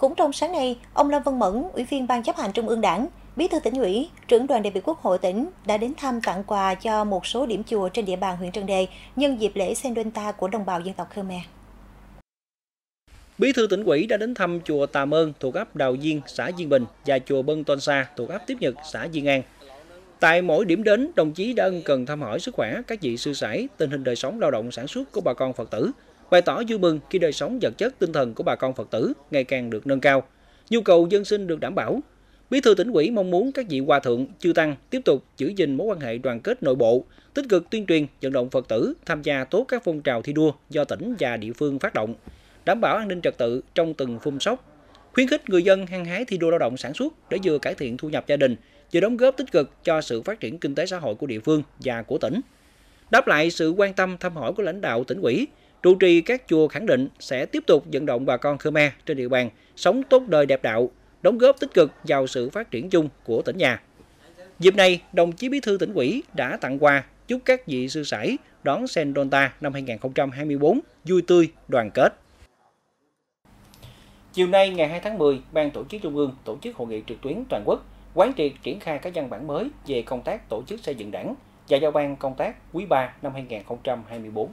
Cũng trong sáng nay, ông Lâm Văn Mẫn, Ủy viên Ban chấp hành Trung ương Đảng, Bí thư tỉnh ủy, trưởng đoàn đại biểu Quốc hội tỉnh đã đến thăm tặng quà cho một số điểm chùa trên địa bàn huyện Trần Đề nhân dịp lễ Sen Sendonta của đồng bào dân tộc Khmer. Bí thư tỉnh ủy đã đến thăm chùa Tà Mơn thuộc ấp Đào Diên, xã Diên Bình và chùa Bân Tôn Sa thuộc ấp Tiếp Nhật, xã Diên An. Tại mỗi điểm đến, đồng chí đã ân cần thăm hỏi sức khỏe các vị sư sãi, tình hình đời sống lao động sản xuất của bà con Phật tử, bày tỏ vui mừng khi đời sống vật chất tinh thần của bà con Phật tử ngày càng được nâng cao, nhu cầu dân sinh được đảm bảo. Bí thư tỉnh ủy mong muốn các vị hòa thượng, chư tăng tiếp tục giữ gìn mối quan hệ đoàn kết nội bộ, tích cực tuyên truyền vận động Phật tử tham gia tốt các phong trào thi đua do tỉnh và địa phương phát động, đảm bảo an ninh trật tự trong từng phun sóc, khuyến khích người dân hăng hái thi đua lao động sản xuất để vừa cải thiện thu nhập gia đình, vừa đóng góp tích cực cho sự phát triển kinh tế xã hội của địa phương và của tỉnh. Đáp lại sự quan tâm thăm hỏi của lãnh đạo tỉnh ủy, Trụ trì các chùa khẳng định sẽ tiếp tục vận động bà con Khmer trên địa bàn sống tốt đời đẹp đạo, đóng góp tích cực vào sự phát triển chung của tỉnh nhà. Dịp này, đồng chí Bí thư tỉnh ủy đã tặng quà chúc các vị sư sãi đón Sen Sendonta năm 2024 vui tươi, đoàn kết. Chiều nay ngày 2 tháng 10, Ban tổ chức Trung ương tổ chức hội nghị trực tuyến toàn quốc, quán triệt triển khai các văn bản mới về công tác tổ chức xây dựng đảng và giao ban công tác quý 3 năm 2024.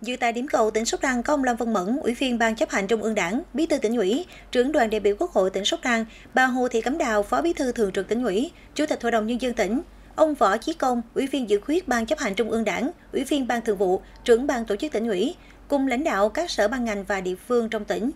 Dự tại điểm cầu tỉnh Sóc Trăng có ông Lâm Văn Mẫn, Ủy viên Ban chấp hành Trung ương Đảng, Bí thư tỉnh ủy, trưởng đoàn đại biểu Quốc hội tỉnh Sóc Trăng, bà Hồ Thị Cẩm Đào, Phó Bí thư Thường trực tỉnh ủy, Chủ tịch Hội đồng nhân dân tỉnh, ông Võ Chí Công, Ủy viên dự khuyết Ban chấp hành Trung ương Đảng, Ủy viên Ban thường vụ, trưởng Ban tổ chức tỉnh ủy, cùng lãnh đạo các sở ban ngành và địa phương trong tỉnh.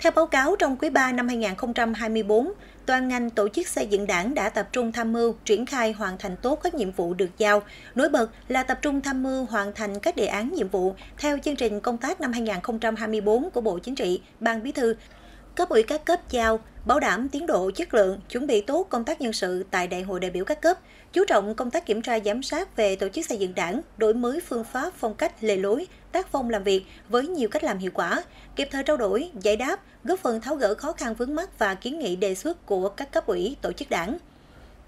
Theo báo cáo, trong quý 3 năm 2024, toàn ngành tổ chức xây dựng đảng đã tập trung tham mưu, triển khai hoàn thành tốt các nhiệm vụ được giao. Nổi bật là tập trung tham mưu hoàn thành các đề án nhiệm vụ theo chương trình công tác năm 2024 của Bộ Chính trị, Ban Bí thư cấp ủy các cấp giao bảo đảm tiến độ chất lượng, chuẩn bị tốt công tác nhân sự tại đại hội đại biểu các cấp, chú trọng công tác kiểm tra giám sát về tổ chức xây dựng đảng, đổi mới phương pháp, phong cách, lề lối, tác phong làm việc với nhiều cách làm hiệu quả, kịp thời trao đổi, giải đáp, góp phần tháo gỡ khó khăn vướng mắt và kiến nghị đề xuất của các cấp ủy tổ chức đảng.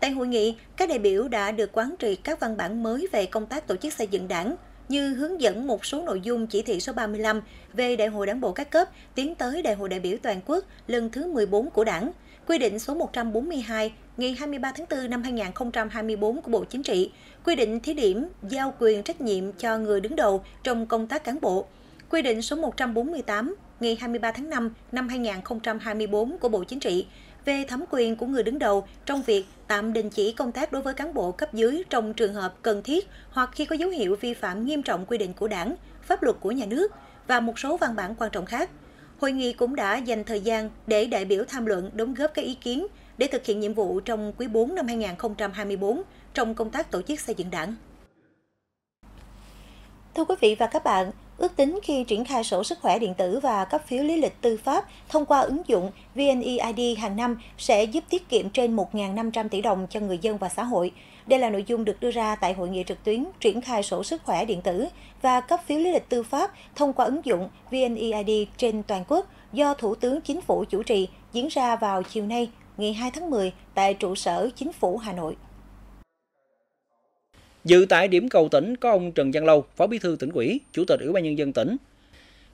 Tại hội nghị, các đại biểu đã được quán triệt các văn bản mới về công tác tổ chức xây dựng đảng, như hướng dẫn một số nội dung chỉ thị số 35 về Đại hội Đảng bộ các cấp tiến tới Đại hội đại biểu toàn quốc lần thứ 14 của Đảng, quy định số 142 ngày 23 tháng 4 năm 2024 của Bộ Chính trị, quy định thí điểm giao quyền trách nhiệm cho người đứng đầu trong công tác cán bộ, quy định số 148 ngày 23 tháng 5 năm 2024 của Bộ Chính trị về thẩm quyền của người đứng đầu trong việc tạm đình chỉ công tác đối với cán bộ cấp dưới trong trường hợp cần thiết hoặc khi có dấu hiệu vi phạm nghiêm trọng quy định của đảng, pháp luật của nhà nước và một số văn bản quan trọng khác. Hội nghị cũng đã dành thời gian để đại biểu tham luận đóng góp các ý kiến để thực hiện nhiệm vụ trong quý 4 năm 2024 trong công tác tổ chức xây dựng đảng. Thưa quý vị và các bạn, Ước tính khi triển khai sổ sức khỏe điện tử và cấp phiếu lý lịch tư pháp thông qua ứng dụng VNEID hàng năm sẽ giúp tiết kiệm trên 1.500 tỷ đồng cho người dân và xã hội. Đây là nội dung được đưa ra tại hội nghị trực tuyến triển khai sổ sức khỏe điện tử và cấp phiếu lý lịch tư pháp thông qua ứng dụng VNEID trên toàn quốc do Thủ tướng Chính phủ chủ trì diễn ra vào chiều nay, ngày 2 tháng 10 tại trụ sở Chính phủ Hà Nội. Dự tại điểm cầu tỉnh có ông Trần Văn Lâu, Phó Bí thư tỉnh ủy, Chủ tịch Ủy ban nhân dân tỉnh.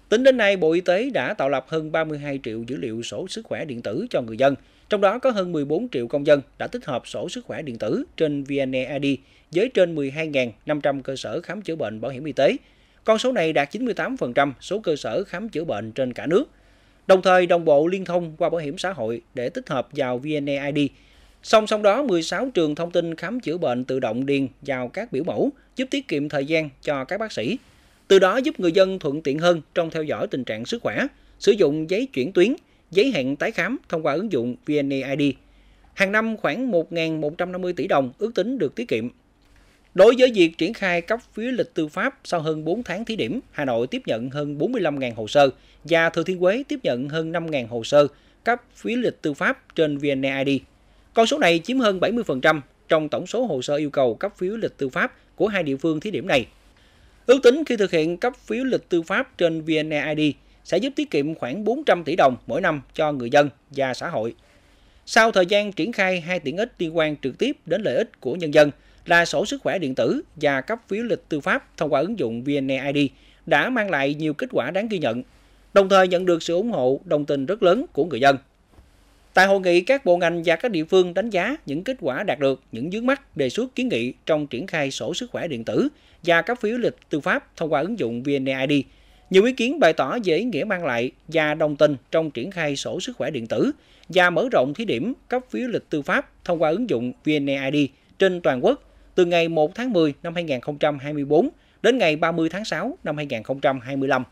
Tính đến nay, Bộ Y tế đã tạo lập hơn 32 triệu dữ liệu sổ sức khỏe điện tử cho người dân, trong đó có hơn 14 triệu công dân đã tích hợp sổ sức khỏe điện tử trên VNeID với trên 12.500 cơ sở khám chữa bệnh bảo hiểm y tế. Con số này đạt 98% số cơ sở khám chữa bệnh trên cả nước. Đồng thời, đồng bộ liên thông qua bảo hiểm xã hội để tích hợp vào VNeID Song song đó, 16 trường thông tin khám chữa bệnh tự động điền vào các biểu mẫu, giúp tiết kiệm thời gian cho các bác sĩ. Từ đó giúp người dân thuận tiện hơn trong theo dõi tình trạng sức khỏe, sử dụng giấy chuyển tuyến, giấy hẹn tái khám thông qua ứng dụng vneid. Hàng năm khoảng 1.150 tỷ đồng ước tính được tiết kiệm. Đối với việc triển khai cấp phiếu lịch tư pháp sau hơn 4 tháng thí điểm, Hà Nội tiếp nhận hơn 45.000 hồ sơ và Thừa Thiên Huế tiếp nhận hơn 5.000 hồ sơ cấp phiếu lịch tư pháp trên vneid. Con số này chiếm hơn 70% trong tổng số hồ sơ yêu cầu cấp phiếu lịch tư pháp của hai địa phương thí điểm này. Ước tính khi thực hiện cấp phiếu lịch tư pháp trên VNeID sẽ giúp tiết kiệm khoảng 400 tỷ đồng mỗi năm cho người dân và xã hội. Sau thời gian triển khai hai tiện ích liên quan trực tiếp đến lợi ích của nhân dân là sổ sức khỏe điện tử và cấp phiếu lịch tư pháp thông qua ứng dụng VNeID đã mang lại nhiều kết quả đáng ghi nhận, đồng thời nhận được sự ủng hộ đồng tình rất lớn của người dân. Tại hội nghị, các bộ ngành và các địa phương đánh giá những kết quả đạt được, những vướng mắt, đề xuất kiến nghị trong triển khai sổ sức khỏe điện tử và các phiếu lịch tư pháp thông qua ứng dụng VNeID. Nhiều ý kiến bày tỏ về ý nghĩa mang lại và đồng tình trong triển khai sổ sức khỏe điện tử và mở rộng thí điểm cấp phiếu lịch tư pháp thông qua ứng dụng VNeID trên toàn quốc từ ngày 1 tháng 10 năm 2024 đến ngày 30 tháng 6 năm 2025.